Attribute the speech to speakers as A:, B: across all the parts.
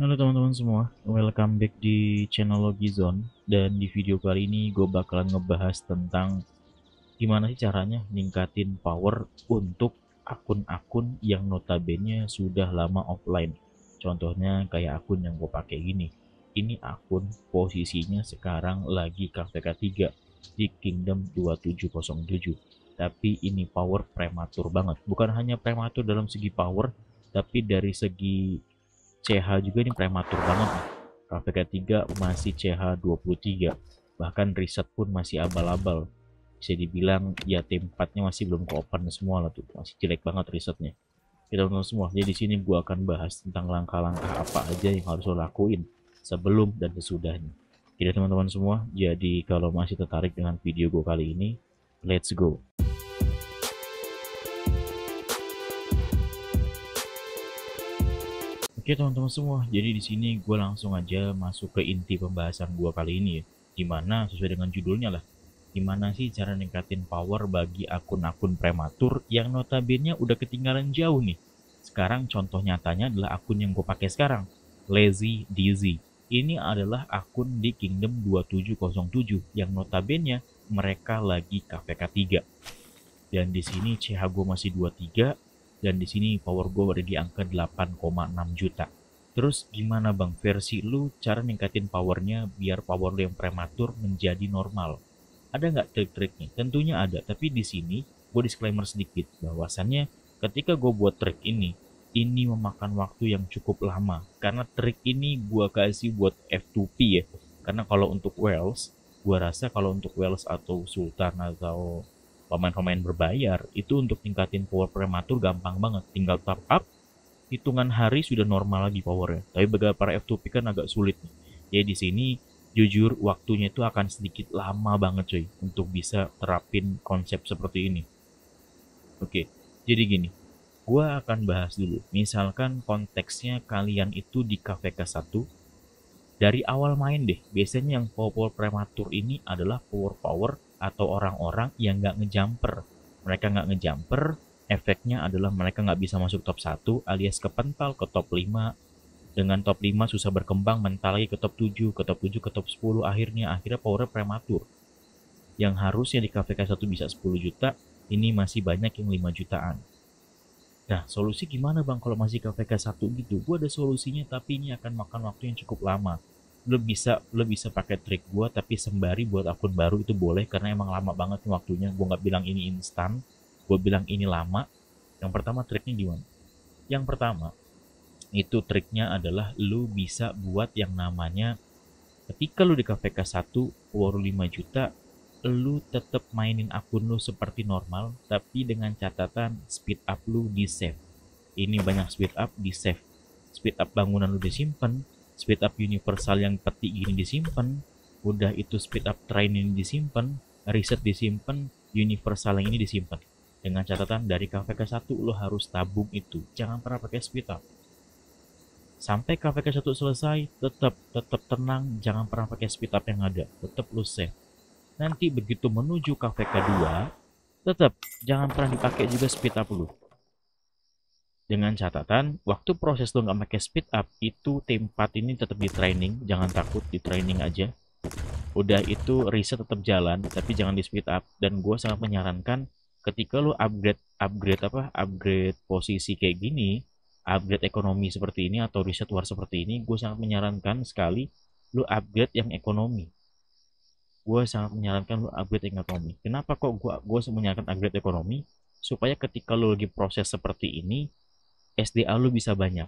A: Halo teman-teman semua, welcome back di channel Zone dan di video kali ini gue bakalan ngebahas tentang gimana sih caranya ningkatin power untuk akun-akun yang notabene sudah lama offline. Contohnya kayak akun yang gue pakai gini. Ini akun posisinya sekarang lagi KVK 3 di Kingdom 2707. Tapi ini power prematur banget. Bukan hanya prematur dalam segi power, tapi dari segi CH juga ini prematur banget nih. Kafka 3 masih CH 23. Bahkan riset pun masih abal-abal. Bisa dibilang ya tempatnya masih belum open semua lah tuh. Masih jelek banget risetnya. Kita nonton semua. Jadi di sini gua akan bahas tentang langkah-langkah apa aja yang harus lo lakuin sebelum dan sesudahnya. Jadi teman-teman semua, jadi kalau masih tertarik dengan video gua kali ini, let's go. Oke teman-teman semua, jadi di sini gue langsung aja masuk ke inti pembahasan gue kali ini ya. Gimana sesuai dengan judulnya lah, gimana sih cara ningkatin power bagi akun-akun prematur yang notabene udah ketinggalan jauh nih. Sekarang contoh nyatanya adalah akun yang gue pakai sekarang, Lazy Dizzy. Ini adalah akun di Kingdom 2707 yang notabene mereka lagi KPK 3. Dan di sini CH gue masih 23, dan di sini power gue ada di angka 8,6 juta. Terus gimana bang versi lu cara ningkatin powernya biar power lu yang prematur menjadi normal? Ada nggak trik-triknya? Tentunya ada, tapi di sini gue disclaimer sedikit bahwasannya ketika gue buat trik ini, ini memakan waktu yang cukup lama karena trik ini gue kasih buat F2P ya. Karena kalau untuk Wells, gue rasa kalau untuk Wells atau Sultan atau pemain-pemain berbayar itu untuk tingkatin power prematur gampang banget tinggal top up hitungan hari sudah normal lagi powernya tapi bagi para F2P kan agak sulit nih ya di sini jujur waktunya itu akan sedikit lama banget cuy untuk bisa terapin konsep seperti ini. Oke, jadi gini, gue akan bahas dulu. Misalkan konteksnya kalian itu di ke 1 dari awal main deh, biasanya yang power, -power prematur ini adalah power power atau orang-orang yang nggak ngejumper. Mereka nggak ngejumper, efeknya adalah mereka nggak bisa masuk top 1 alias kepental ke top 5. Dengan top 5 susah berkembang mental lagi ke top 7, ke top 7, ke top 10 akhirnya akhirnya power prematur. Yang harusnya di KVK 1 bisa 10 juta, ini masih banyak yang 5 jutaan. Nah, solusi gimana bang kalau masih KVK 1 gitu? Gue ada solusinya tapi ini akan makan waktu yang cukup lama lu bisa lu bisa pakai trik gue tapi sembari buat akun baru itu boleh karena emang lama banget waktunya gue nggak bilang ini instan gue bilang ini lama yang pertama triknya gimana yang pertama itu triknya adalah lu bisa buat yang namanya ketika lu di KPK 1 waru 5 juta lu tetap mainin akun lu seperti normal tapi dengan catatan speed up lu di save ini banyak speed up di save speed up bangunan lu disimpan speed up universal yang peti ini disimpan, udah itu speed up train ini disimpan, riset disimpan, universal yang ini disimpan. Dengan catatan dari kafe KVK satu lo harus tabung itu, jangan pernah pakai speed up. Sampai kafe KVK satu selesai, tetap tetap tenang, jangan pernah pakai speed up yang ada, tetap lo save. Nanti begitu menuju kafe KVK 2, tetap jangan pernah dipakai juga speed up lo dengan catatan waktu proses lo nggak pakai speed up itu tim 4 ini tetap di training jangan takut di training aja udah itu riset tetap jalan tapi jangan di speed up dan gue sangat menyarankan ketika lo upgrade upgrade apa upgrade posisi kayak gini upgrade ekonomi seperti ini atau riset war seperti ini gue sangat menyarankan sekali lo upgrade yang ekonomi gue sangat menyarankan lo upgrade yang ekonomi kenapa kok gue gue menyarankan upgrade ekonomi supaya ketika lo lagi proses seperti ini SDA lu bisa banyak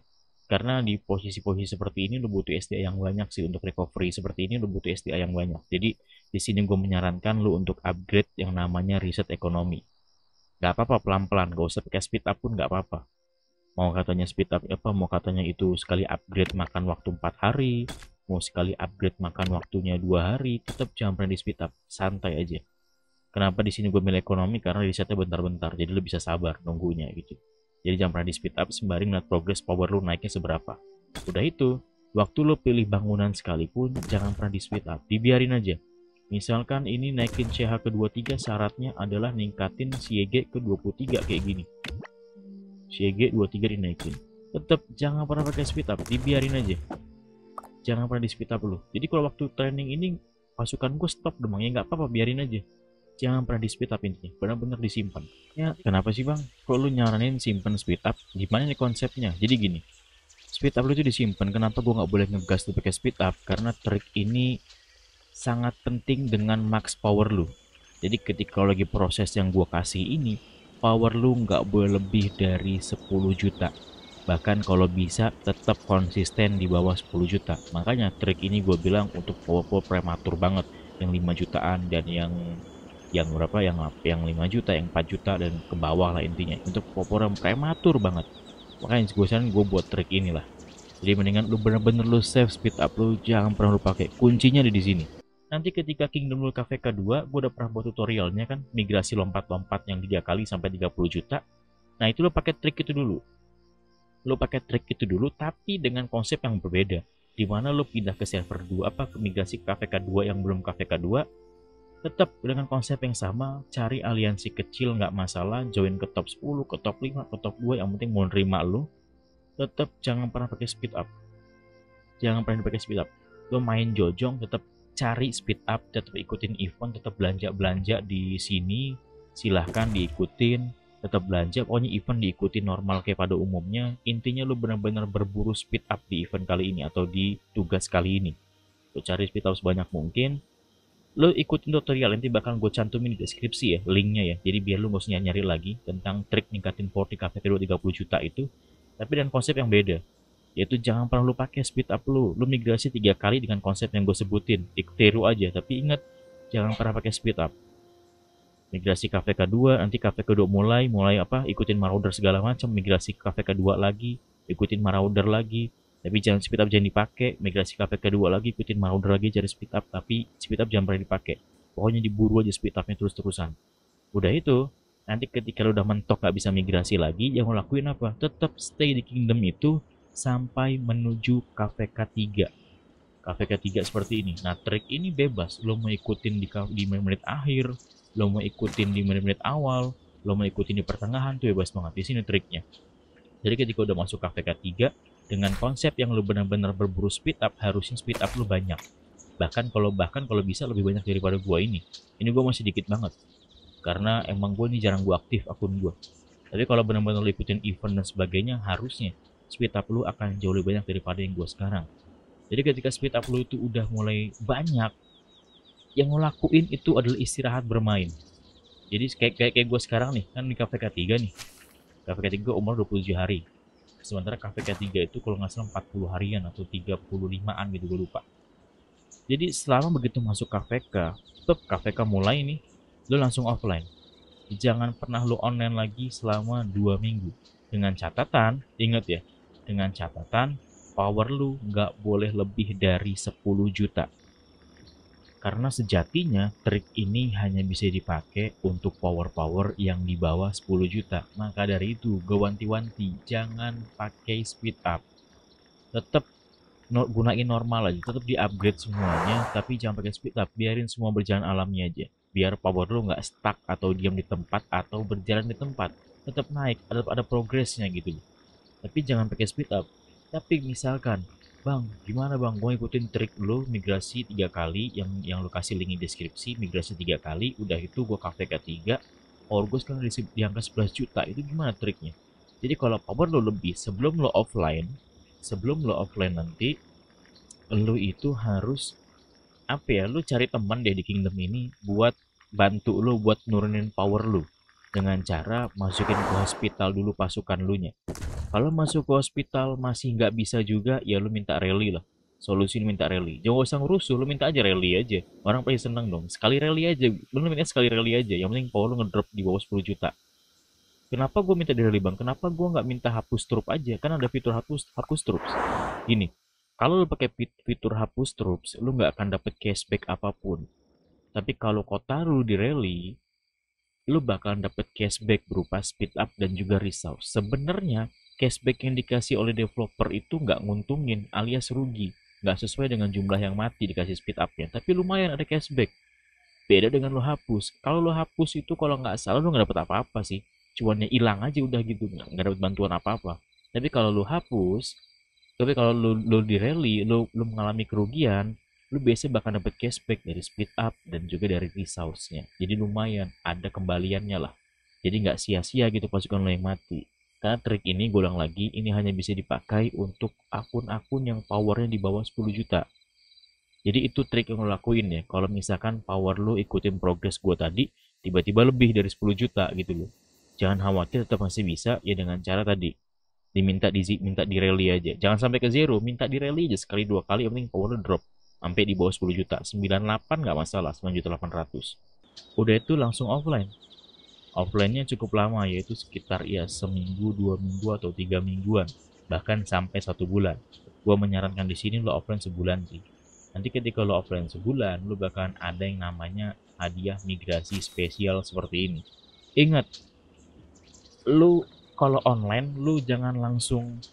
A: karena di posisi-posisi seperti ini lu butuh SDA yang banyak sih untuk recovery seperti ini lo butuh SDA yang banyak jadi di sini gue menyarankan lo untuk upgrade yang namanya riset ekonomi Gak apa-apa pelan-pelan gak usah pakai speed up pun gak apa-apa mau katanya speed up apa mau katanya itu sekali upgrade makan waktu empat hari mau sekali upgrade makan waktunya dua hari tetap jangan pernah di speed up santai aja kenapa di sini gue milih ekonomi karena risetnya bentar-bentar jadi lo bisa sabar nunggunya gitu jadi jangan pernah di speed up sembari ngeliat progress power lu naiknya seberapa. Udah itu, waktu lu pilih bangunan sekalipun jangan pernah di speed up, dibiarin aja. Misalkan ini naikin CH ke 23 syaratnya adalah ningkatin CG ke 23 kayak gini. CG 23 dinaikin. Tetap jangan pernah pakai speed up, dibiarin aja. Jangan pernah di speed up lu. Jadi kalau waktu training ini pasukan gue stop demangnya nggak apa-apa biarin aja jangan pernah di speed up intinya benar-benar disimpan ya kenapa sih bang kok lu nyaranin simpen speed up gimana nih konsepnya jadi gini speed up lu itu disimpan kenapa gua nggak boleh ngegas tuh pakai speed up karena trik ini sangat penting dengan max power lu jadi ketika lagi proses yang gua kasih ini power lu nggak boleh lebih dari 10 juta bahkan kalau bisa tetap konsisten di bawah 10 juta makanya trik ini gue bilang untuk power-power prematur banget yang 5 jutaan dan yang yang berapa yang yang 5 juta yang 4 juta dan ke bawah lah intinya untuk popor yang prematur banget makanya gue saran gue buat trik inilah jadi mendingan lu bener-bener lu save speed up lu jangan pernah lu pakai kuncinya ada di sini nanti ketika Kingdom Rule Cafe kedua gue udah pernah buat tutorialnya kan migrasi lompat-lompat yang tiga kali sampai 30 juta nah itu lo pakai trik itu dulu lo pakai trik itu dulu tapi dengan konsep yang berbeda dimana mana lo pindah ke server 2 apa ke migrasi KVK 2 yang belum KVK 2 tetap dengan konsep yang sama cari aliansi kecil nggak masalah join ke top 10 ke top 5 ke top 2 yang penting mau nerima lu tetap jangan pernah pakai speed up jangan pernah pakai speed up lu main jojong tetap cari speed up tetap ikutin event tetap belanja belanja di sini silahkan diikutin tetap belanja pokoknya event diikuti normal kayak pada umumnya intinya lu benar-benar berburu speed up di event kali ini atau di tugas kali ini lu cari speed up sebanyak mungkin lo ikutin tutorial nanti bakal gue cantumin di deskripsi ya linknya ya jadi biar lo gak usah nyari lagi tentang trik ningkatin port di KPT 30 juta itu tapi dengan konsep yang beda yaitu jangan pernah lo pakai speed up lo lo migrasi tiga kali dengan konsep yang gue sebutin ikhtiru aja tapi ingat jangan pernah pakai speed up migrasi KVK 2 nanti cafe kedua mulai mulai apa ikutin marauder segala macam migrasi cafe kedua 2 lagi ikutin marauder lagi tapi jangan speed up jangan dipakai migrasi KPK kedua lagi ikutin marauder lagi cari speed up tapi speed up jangan pernah dipakai pokoknya diburu aja speed upnya terus terusan udah itu nanti ketika lo udah mentok gak bisa migrasi lagi yang lo lakuin apa tetap stay di kingdom itu sampai menuju KPK 3 KPK tiga seperti ini nah trik ini bebas lo mau ikutin di, di menit-menit akhir lo mau ikutin di menit-menit awal lo mau ikutin di pertengahan tuh bebas banget di sini triknya jadi ketika udah masuk KPK tiga dengan konsep yang lu benar-benar berburu speed up harusnya speed up lu banyak bahkan kalau bahkan kalau bisa lebih banyak daripada gua ini ini gua masih dikit banget karena emang gua ini jarang gua aktif akun gua tapi kalau benar-benar lu ikutin event dan sebagainya harusnya speed up lu akan jauh lebih banyak daripada yang gua sekarang jadi ketika speed up lu itu udah mulai banyak yang lo lakuin itu adalah istirahat bermain jadi kayak kayak, kayak gue sekarang nih kan di kafe k3 nih kafe k3 K3 umur 27 hari sementara KPK 3 itu kalau nggak salah 40 harian atau 35an gitu gue lupa jadi selama begitu masuk KPK tetap KPK mulai nih lo langsung offline jangan pernah lo online lagi selama dua minggu dengan catatan inget ya dengan catatan power lu nggak boleh lebih dari 10 juta karena sejatinya trik ini hanya bisa dipakai untuk power-power yang di bawah 10 juta. Maka dari itu, gue wanti jangan pakai speed up. Tetap no, gunain normal aja, tetap di-upgrade semuanya, tapi jangan pakai speed up, biarin semua berjalan alamnya aja. Biar power lu nggak stuck atau diam di tempat atau berjalan di tempat. Tetap naik, tetap ada progresnya gitu. Tapi jangan pakai speed up. Tapi misalkan Bang, gimana bang? Gue ikutin trik lo migrasi tiga kali yang yang lu kasih link di deskripsi migrasi tiga kali, udah itu gue ke tiga, or gue sekarang di, 11 juta itu gimana triknya? Jadi kalau power lo lebih sebelum lo offline, sebelum lo offline nanti lo itu harus apa ya? Lo cari teman deh di kingdom ini buat bantu lo buat nurunin power lo dengan cara masukin ke hospital dulu pasukan lu nya kalau masuk ke hospital masih nggak bisa juga, ya lu minta rally lah. Solusi lu minta rally. Jangan usah ngerusuh, lu minta aja rally aja. Orang pasti seneng dong. Sekali rally aja, lu minta sekali rally aja. Yang penting power lu ngedrop di bawah 10 juta. Kenapa gue minta di rally bang? Kenapa gue nggak minta hapus trup aja? Kan ada fitur hapus hapus troops. Gini, kalau lu pakai fitur hapus troops, lu nggak akan dapet cashback apapun. Tapi kalau kota lu di rally, lu bakal dapet cashback berupa speed up dan juga resource. Sebenarnya cashback yang dikasih oleh developer itu nggak nguntungin alias rugi nggak sesuai dengan jumlah yang mati dikasih speed upnya tapi lumayan ada cashback beda dengan lo hapus kalau lo hapus itu kalau nggak salah lo nggak dapet apa-apa sih cuannya hilang aja udah gitu nggak dapet bantuan apa-apa tapi kalau lo hapus tapi kalau lo, lo di rally lo, lo mengalami kerugian lo biasanya bahkan dapet cashback dari speed up dan juga dari resource-nya. Jadi lumayan, ada kembaliannya lah. Jadi nggak sia-sia gitu pasukan lo yang mati. Karena trik ini gue ulang lagi ini hanya bisa dipakai untuk akun-akun yang powernya di bawah 10 juta jadi itu trik yang lo lakuin ya kalau misalkan power lo ikutin progres gue tadi tiba-tiba lebih dari 10 juta gitu loh jangan khawatir tetap masih bisa ya dengan cara tadi diminta di minta di rally aja jangan sampai ke zero minta di rally aja sekali dua kali yang penting power lo drop sampai di bawah 10 juta 98 nggak masalah 9.800. udah itu langsung offline offline-nya cukup lama yaitu sekitar ya seminggu, dua minggu atau tiga mingguan bahkan sampai satu bulan. Gua menyarankan di sini lo offline sebulan sih. Nanti ketika lo offline sebulan, lo bahkan ada yang namanya hadiah migrasi spesial seperti ini. Ingat, lo kalau online, lo jangan langsung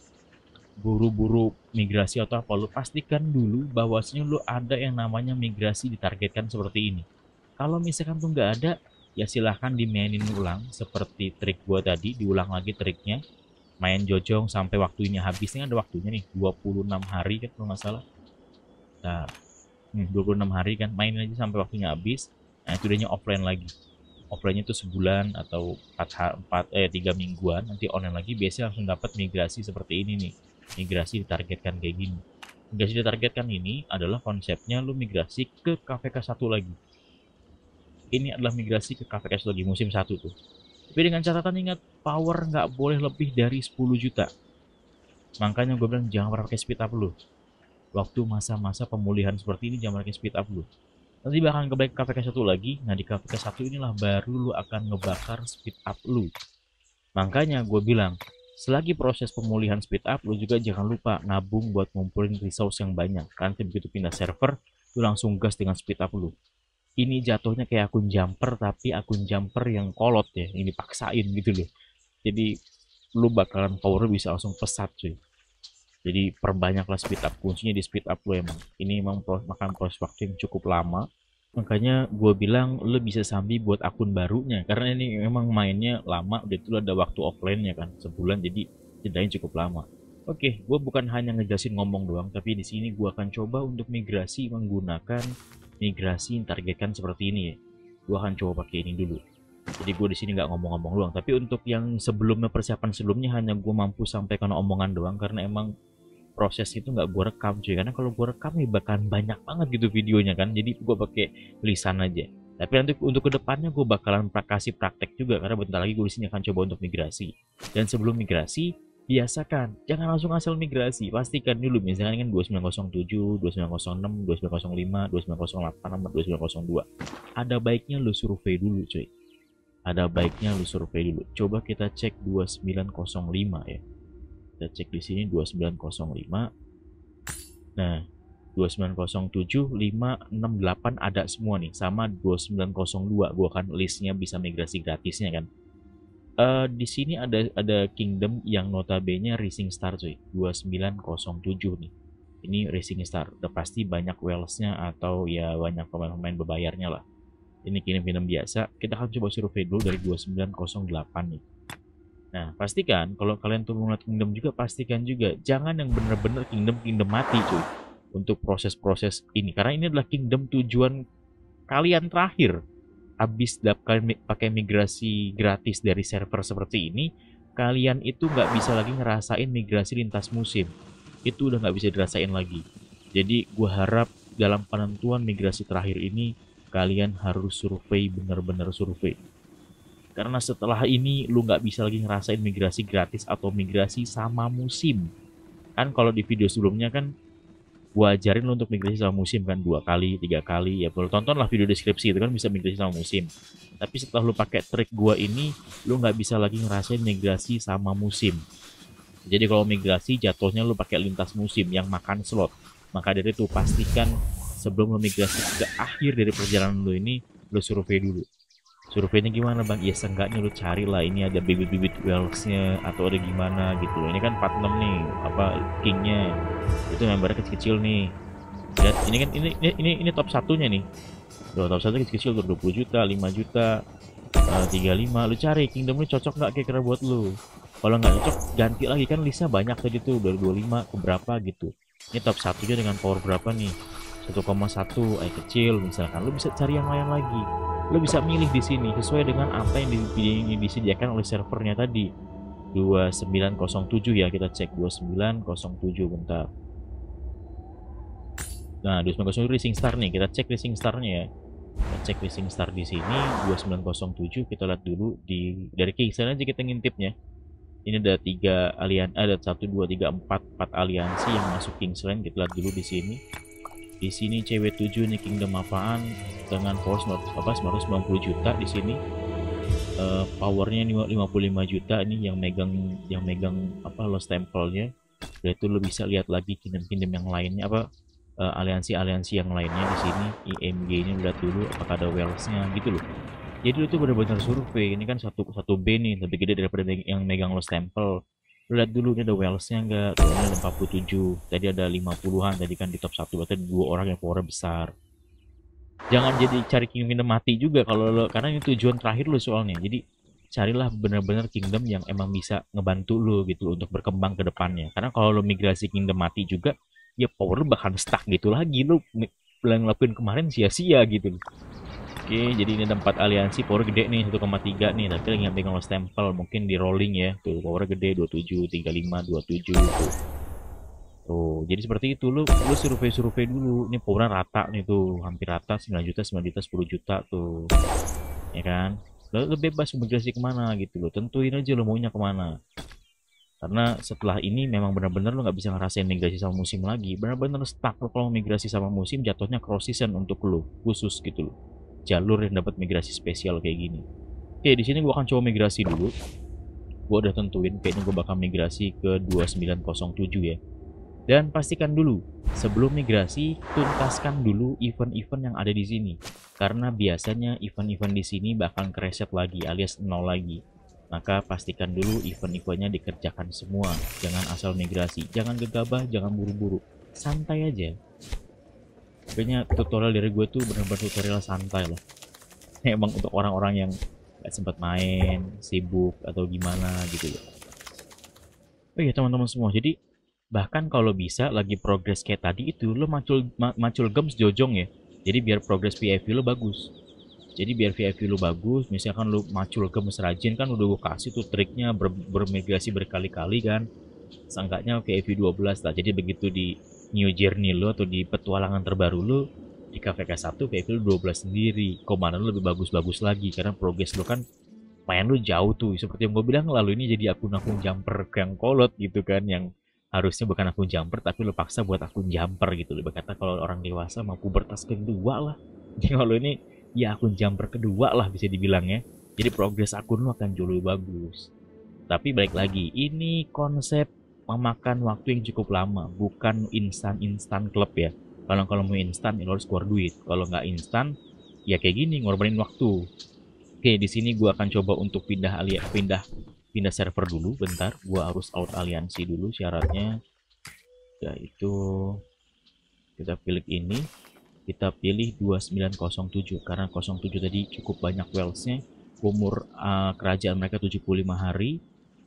A: buru-buru migrasi atau apa. Lo pastikan dulu bahwasanya lo ada yang namanya migrasi ditargetkan seperti ini. Kalau misalkan tuh nggak ada, ya silahkan dimainin ulang seperti trik gue tadi diulang lagi triknya main jojong sampai waktunya habis ini ada waktunya nih 26 hari kan kalau nggak salah nah, hmm, 26 hari kan mainin aja sampai waktunya habis nah itu udahnya offline lagi offline-nya itu sebulan atau 4, 4 eh 3 mingguan nanti online lagi biasanya langsung dapat migrasi seperti ini nih migrasi ditargetkan kayak gini migrasi ditargetkan ini adalah konsepnya lu migrasi ke KVK satu lagi ini adalah migrasi ke KVS lagi musim 1 tuh. Tapi dengan catatan ingat, power nggak boleh lebih dari 10 juta. Makanya gue bilang jangan pernah pakai speed up lu. Waktu masa-masa pemulihan seperti ini jangan pakai speed up lu. Nanti bahkan kebalik KVK 1 lagi, nah di KVK 1 inilah baru lu akan ngebakar speed up lu. Makanya gue bilang, selagi proses pemulihan speed up, lu juga jangan lupa nabung buat ngumpulin resource yang banyak. Nanti begitu pindah server, lu langsung gas dengan speed up lu ini jatuhnya kayak akun jumper tapi akun jumper yang kolot ya ini paksain gitu loh jadi lu bakalan power bisa langsung pesat cuy jadi perbanyaklah speed up kuncinya di speed up lu emang ini emang makan proses waktu yang cukup lama makanya gue bilang lu bisa sambil buat akun barunya karena ini memang mainnya lama udah itu ada waktu offline ya kan sebulan jadi jedanya cukup lama Oke, okay, gue bukan hanya ngejelasin ngomong doang, tapi di sini gue akan coba untuk migrasi menggunakan migrasi yang targetkan seperti ini. Gue akan coba pakai ini dulu. Jadi gue di sini nggak ngomong-ngomong doang, tapi untuk yang sebelumnya persiapan sebelumnya hanya gue mampu sampaikan omongan doang karena emang proses itu nggak gue rekam cuy karena kalau gue rekam ya bahkan banyak banget gitu videonya kan jadi gue pakai lisan aja tapi nanti untuk kedepannya gue bakalan kasih praktek juga karena bentar lagi gue di sini akan coba untuk migrasi dan sebelum migrasi biasakan jangan langsung asal migrasi pastikan dulu misalnya kan 2907 2906 2905 2908 sama 2902 ada baiknya lu survei dulu cuy ada baiknya lu survei dulu coba kita cek 2905 ya kita cek di sini 2905 nah 2907 568 ada semua nih sama 2902 gua kan listnya bisa migrasi gratisnya kan uh, di sini ada ada kingdom yang notabene racing star cuy 2907 nih ini racing star udah pasti banyak wellsnya atau ya banyak pemain-pemain berbayarnya lah ini kingdom-kingdom biasa kita akan coba survei dulu dari 2908 nih nah pastikan kalau kalian tuh melihat kingdom juga pastikan juga jangan yang bener-bener kingdom-kingdom mati cuy untuk proses-proses ini karena ini adalah kingdom tujuan kalian terakhir habis dapat pakai migrasi gratis dari server seperti ini, kalian itu nggak bisa lagi ngerasain migrasi lintas musim. Itu udah nggak bisa dirasain lagi. Jadi gue harap dalam penentuan migrasi terakhir ini, kalian harus survei, bener-bener survei. Karena setelah ini lu nggak bisa lagi ngerasain migrasi gratis atau migrasi sama musim. Kan kalau di video sebelumnya kan gue ajarin lo untuk migrasi sama musim kan dua kali tiga kali ya perlu tonton lah video deskripsi itu kan bisa migrasi sama musim tapi setelah lo pakai trik gue ini lo nggak bisa lagi ngerasain migrasi sama musim jadi kalau migrasi jatuhnya lo pakai lintas musim yang makan slot maka dari itu pastikan sebelum lo migrasi ke akhir dari perjalanan lo ini lo survei dulu surveinya gimana bang ya seenggaknya lu cari lah ini ada bibit-bibit wellsnya atau ada gimana gitu ini kan 46 nih apa kingnya itu membernya kecil-kecil nih lihat ini kan ini ini ini, ini top satunya nih Duh, top satu kecil-kecil tuh 20 juta 5 juta eh, uh, 35 lu cari kingdom lu cocok nggak kira-kira buat lu kalau nggak cocok ganti lagi kan listnya banyak tadi tuh dari 25 ke berapa gitu ini top satunya dengan power berapa nih 1,1 ayat kecil misalkan lo bisa cari yang lain lagi lo bisa milih di sini sesuai dengan apa yang disediakan oleh servernya tadi 2907 ya kita cek 2907 bentar nah 2907 racing star nih kita cek racing starnya ya kita cek racing star di sini 2907 kita lihat dulu di dari kiri aja kita ngintipnya ini ada tiga alian eh, ada satu dua tiga empat empat aliansi yang masuk Kingsland kita lihat dulu di sini di sini CW7 ini kingdom apaan dengan power apa 990 juta di sini uh, powernya 55 juta ini yang megang yang megang apa lost Temple-nya itu lo bisa lihat lagi kingdom-kingdom yang lainnya apa eh, aliansi-aliansi uh, yang lainnya di sini IMG ini udah dulu apakah ada Wales-nya gitu loh jadi lo tuh bener-bener survei ini kan satu satu B nih lebih gede daripada yang megang lost temple lihat dulu ini ada Wales-nya enggak totalnya ada 47 tadi ada 50-an tadi kan di top 1 berarti dua orang yang powernya besar jangan jadi cari kingdom mati juga kalau lo karena ini tujuan terakhir lo soalnya jadi carilah bener-bener kingdom yang emang bisa ngebantu lo gitu untuk berkembang ke depannya karena kalau lo migrasi kingdom mati juga ya power lo bakal stuck gitu lagi lo yang lakuin kemarin sia-sia gitu Oke, jadi ini ada 4 aliansi, power gede nih, 1,3 nih, tapi lagi ngambil lost temple, mungkin di rolling ya. Tuh, power gede 27, 35, 27 tuh. Tuh, jadi seperti itu lu lu survei-survei dulu. Ini power rata nih tuh, hampir rata 9 juta, 9 juta, 10 juta tuh. Ya kan? Lalu lu bebas migrasi kemana gitu loh. Tentuin aja lu maunya kemana karena setelah ini memang benar-benar lo nggak bisa ngerasain migrasi sama musim lagi benar-benar stuck lo kalau migrasi sama musim jatuhnya cross season untuk lo khusus gitu loh jalur yang dapat migrasi spesial kayak gini. Oke, di sini gue akan coba migrasi dulu. Gue udah tentuin, kayaknya gue bakal migrasi ke 2907 ya. Dan pastikan dulu, sebelum migrasi, tuntaskan dulu event-event yang ada di sini. Karena biasanya event-event di sini bakal kereset lagi alias nol lagi. Maka pastikan dulu event-eventnya dikerjakan semua. Jangan asal migrasi, jangan gegabah, jangan buru-buru. Santai aja, kayaknya tutorial dari gue tuh benar-benar tutorial santai lah emang untuk orang-orang yang gak sempat main sibuk atau gimana gitu ya oh iya teman-teman semua jadi bahkan kalau bisa lagi progress kayak tadi itu lo macul macul gems jojong ya jadi biar progress PIV lo bagus jadi biar VIP lu bagus misalkan lu macul gems rajin kan udah gue kasih tuh triknya ber bermigrasi berkali-kali kan sangkanya VIP 12 lah jadi begitu di new journey lu atau di petualangan terbaru lu di KVK 1 kayak lu 12 sendiri komandan lu lebih bagus-bagus lagi karena progres lu kan main lu jauh tuh seperti yang gue bilang lalu ini jadi akun-akun jumper yang kolot gitu kan yang harusnya bukan akun jumper tapi lo paksa buat akun jumper gitu lu berkata kalau orang dewasa mampu bertas kedua lah jadi kalau ini ya akun jumper kedua lah bisa dibilang ya jadi progres akun lu akan jauh lebih bagus tapi balik lagi ini konsep memakan waktu yang cukup lama, bukan instan-instan klub ya. Kalau kalau mau instan, ya lo harus keluar duit. Kalau nggak instan, ya kayak gini, ngorbanin waktu. Oke, di sini gue akan coba untuk pindah alia pindah pindah server dulu bentar gue harus out aliansi dulu syaratnya yaitu kita pilih ini kita pilih 2907 karena 07 tadi cukup banyak wellsnya umur uh, kerajaan mereka 75 hari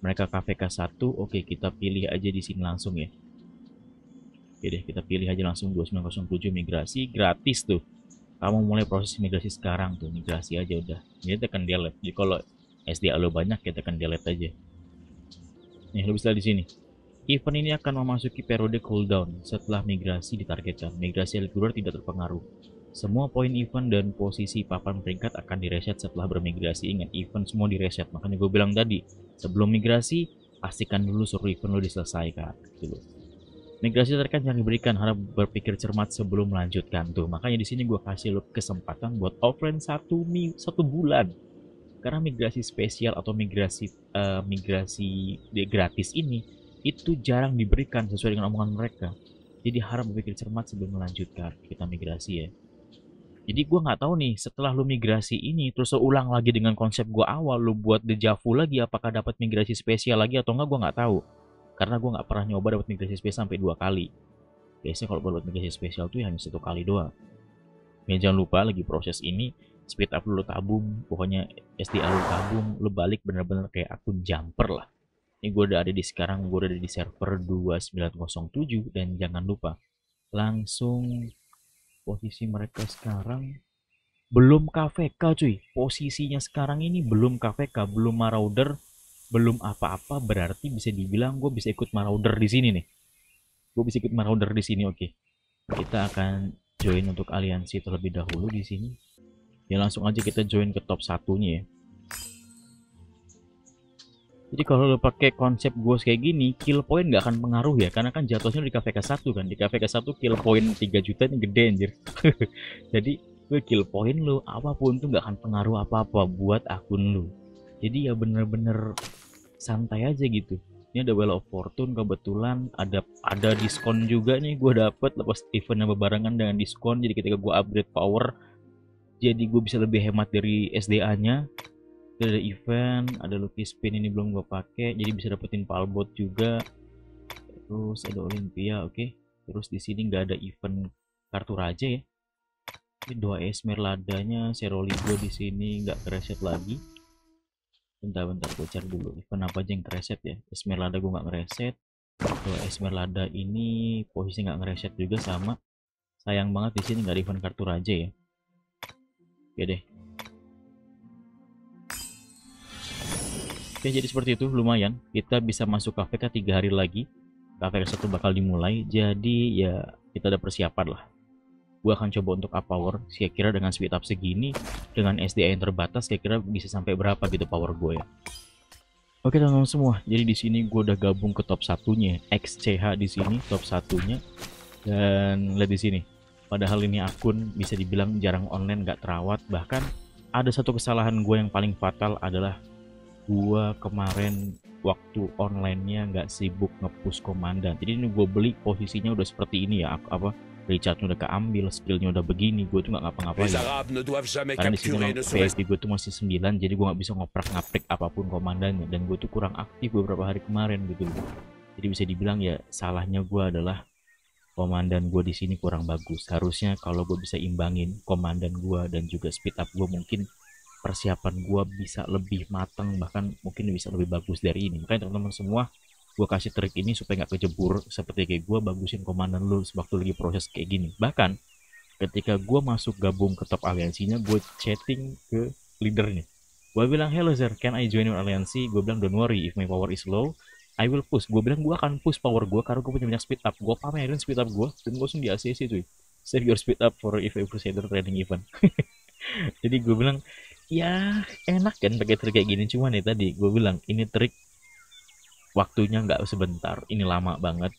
A: mereka KVK 1 oke kita pilih aja di sini langsung ya oke deh kita pilih aja langsung 2907 migrasi gratis tuh kamu mulai proses migrasi sekarang tuh migrasi aja udah Ini tekan delete jadi kalau SD alo banyak kita ya, tekan delete aja nih lo bisa di sini event ini akan memasuki periode cooldown setelah migrasi ditargetkan migrasi l tidak terpengaruh semua poin event dan posisi papan peringkat akan direset setelah bermigrasi. Ingat, event semua direset. Makanya gue bilang tadi, sebelum migrasi, pastikan dulu seluruh event lo diselesaikan. Gitu. Migrasi terkait yang diberikan harap berpikir cermat sebelum melanjutkan tuh. Makanya di sini gue kasih lo kesempatan buat offline satu mi satu bulan. Karena migrasi spesial atau migrasi uh, migrasi gratis ini itu jarang diberikan sesuai dengan omongan mereka. Jadi harap berpikir cermat sebelum melanjutkan kita migrasi ya. Jadi gue nggak tahu nih setelah lu migrasi ini terus lu ulang lagi dengan konsep gue awal lu buat dejavu lagi apakah dapat migrasi spesial lagi atau enggak gue nggak tahu karena gue nggak pernah nyoba dapat migrasi spesial sampai dua kali biasanya kalau buat migrasi spesial tuh ya hanya satu kali doang ya jangan lupa lagi proses ini speed up lu tabung pokoknya SDA lu tabung lu balik bener-bener kayak akun jumper lah ini gue udah ada di sekarang gue udah ada di server 2907 dan jangan lupa langsung posisi mereka sekarang belum KVK cuy posisinya sekarang ini belum KVK belum Marauder belum apa-apa berarti bisa dibilang gue bisa ikut Marauder di sini nih gue bisa ikut Marauder di sini oke okay. kita akan join untuk aliansi terlebih dahulu di sini ya langsung aja kita join ke top satunya ya jadi kalau lo pakai konsep ghost kayak gini, kill point nggak akan pengaruh ya, karena kan jatuhnya di KVK 1 kan. Di KVK 1 kill point 3 juta ini gede anjir. Jadi gue kill point lo apapun tuh nggak akan pengaruh apa-apa buat akun lo. Jadi ya bener-bener santai aja gitu. Ini ada Well of Fortune kebetulan ada ada diskon juga nih gue dapet lepas event yang berbarengan dengan diskon jadi ketika gue upgrade power jadi gue bisa lebih hemat dari SDA nya jadi ada event, ada Lucky Spin ini belum gue pakai, jadi bisa dapetin palbot juga. Terus ada Olympia, oke. Okay. Terus di sini nggak ada event kartu raja ya. Ini dua Esmerladanya, Seroligo di sini nggak kereset lagi. Bentar-bentar gue cari dulu event apa aja yang kereset ya. Esmerlada gue nggak ngereset. Dua Esmerlada ini posisi nggak ngereset juga sama sayang banget di sini nggak event kartu raja ya oke deh Oke, ya, jadi seperti itu. Lumayan. Kita bisa masuk KPK tiga hari lagi. ke satu bakal dimulai. Jadi ya kita ada persiapan lah. Gue akan coba untuk up power. Saya kira dengan speed up segini, dengan SDA yang terbatas, saya kira bisa sampai berapa gitu power gue ya. Oke teman-teman semua, jadi di sini gue udah gabung ke top satunya, XCH di sini top satunya, dan lihat di sini. Padahal ini akun bisa dibilang jarang online, nggak terawat, bahkan ada satu kesalahan gue yang paling fatal adalah gua kemarin waktu online nya nggak sibuk ngepush komandan jadi ini gue beli posisinya udah seperti ini ya aku, apa Richardnya udah keambil skillnya udah begini gue tuh nggak ngapa-ngapain karena di sini PSD gue tuh masih 9 jadi gue nggak bisa ngoprek ngaprek apapun komandannya dan gue tuh kurang aktif beberapa hari kemarin gitu jadi bisa dibilang ya salahnya gue adalah komandan gue di sini kurang bagus harusnya kalau gue bisa imbangin komandan gue dan juga speed up gue mungkin persiapan gue bisa lebih matang bahkan mungkin bisa lebih bagus dari ini makanya teman-teman semua gue kasih trik ini supaya nggak kejebur seperti kayak gue bagusin komandan lu waktu lagi proses kayak gini bahkan ketika gue masuk gabung ke top aliansinya gue chatting ke leadernya gue bilang hello sir can I join your aliansi gue bilang don't worry if my power is low I will push gue bilang gue akan push power gue karena gue punya banyak speed up gue pamerin speed up gue dan gue langsung di ACC cuy save your speed up for if a crusader training event jadi gue bilang ya enak kan pakai trik kayak gini cuman nih ya tadi gue bilang ini trik waktunya nggak sebentar ini lama banget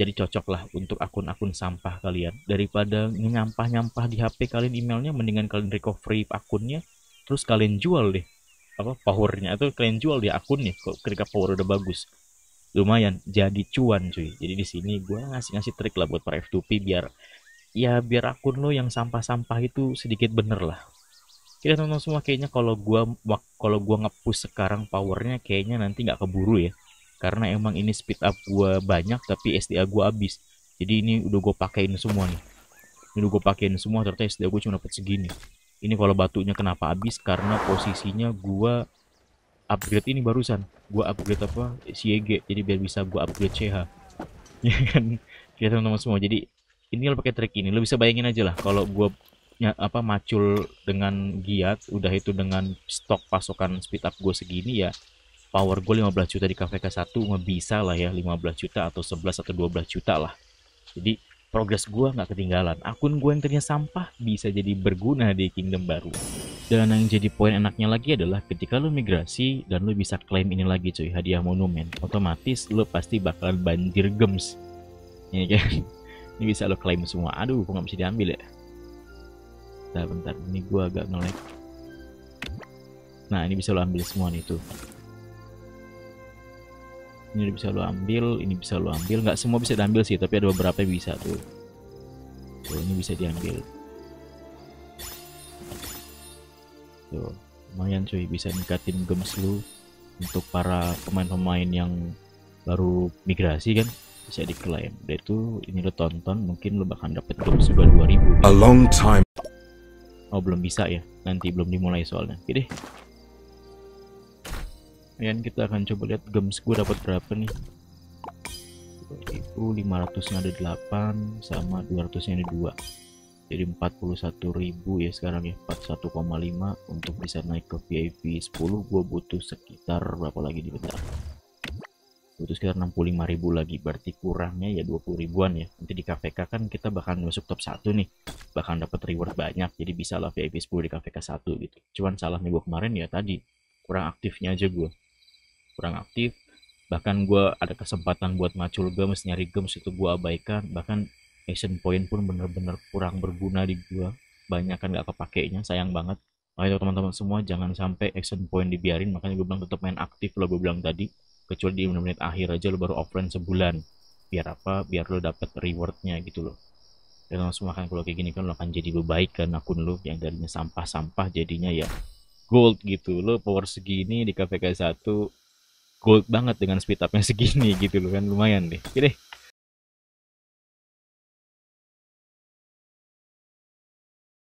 A: jadi cocok lah untuk akun-akun sampah kalian daripada nyampah-nyampah di HP kalian emailnya mendingan kalian recovery akunnya terus kalian jual deh apa powernya atau kalian jual deh akunnya ketika power udah bagus lumayan jadi cuan cuy jadi di sini gue ngasih ngasih trik lah buat para F2P biar ya biar akun lo yang sampah-sampah itu sedikit bener lah kita ya, teman semua kayaknya kalau gua kalau gua ngepus sekarang powernya kayaknya nanti nggak keburu ya karena emang ini speed up gua banyak tapi SDA gua habis jadi ini udah gue pakein semua nih ini udah gue pakein semua ternyata SDA gue cuma dapat segini ini kalau batunya kenapa habis karena posisinya gua upgrade ini barusan gua upgrade apa CG e jadi biar bisa gua upgrade CH ya kan kita teman-teman semua jadi ini lo pakai trik ini lo bisa bayangin aja lah kalau gua ya, apa macul dengan giat udah itu dengan stok pasokan speed up gue segini ya power gue 15 juta di kafe satu nggak bisa lah ya 15 juta atau 11 atau 12 juta lah jadi progres gue nggak ketinggalan akun gue yang ternyata sampah bisa jadi berguna di kingdom baru dan yang jadi poin enaknya lagi adalah ketika lo migrasi dan lo bisa klaim ini lagi cuy hadiah monumen otomatis lo pasti bakalan banjir gems ya kan ini bisa lo klaim semua aduh kok nggak bisa diambil ya bentar bentar ini gue agak ngelek nah ini bisa lo ambil semua nih tuh ini bisa lo ambil ini bisa lo ambil nggak semua bisa diambil sih tapi ada beberapa yang bisa tuh tuh ini bisa diambil tuh lumayan cuy bisa ningkatin gems lu untuk para pemain-pemain yang baru migrasi kan bisa diklaim. Udah itu ini lo tonton mungkin lo bakal dapet gems juga 2000. A long time Oh belum bisa ya, nanti belum dimulai soalnya. Oke deh. Kemudian kita akan coba lihat gems gue dapat berapa nih. 2500 nya ada 8 sama 200 nya ada 2 jadi 41.000 ya sekarang ya 41,5 untuk bisa naik ke VIP 10 gue butuh sekitar berapa lagi di bentar itu sekitar 65 ribu lagi berarti kurangnya ya 20 ribuan ya nanti di KVK kan kita bahkan masuk top 1 nih bahkan dapat reward banyak jadi bisa lah VIP 10 di KVK 1 gitu cuman salahnya gue kemarin ya tadi kurang aktifnya aja gue kurang aktif bahkan gue ada kesempatan buat macul gems nyari gems itu gue abaikan bahkan action point pun bener-bener kurang berguna di gue banyak kan gak kepakainya sayang banget makanya teman-teman semua jangan sampai action point dibiarin makanya gue bilang tetap main aktif loh gue bilang tadi kecuali di menit-menit akhir aja lo baru offline sebulan biar apa biar lo dapet rewardnya gitu loh dan langsung makan kalau kayak gini kan lo akan jadi lebih baik kan akun lo yang darinya sampah-sampah jadinya ya gold gitu lo power segini di KPK 1 gold banget dengan speed upnya segini gitu loh kan lumayan deh oke deh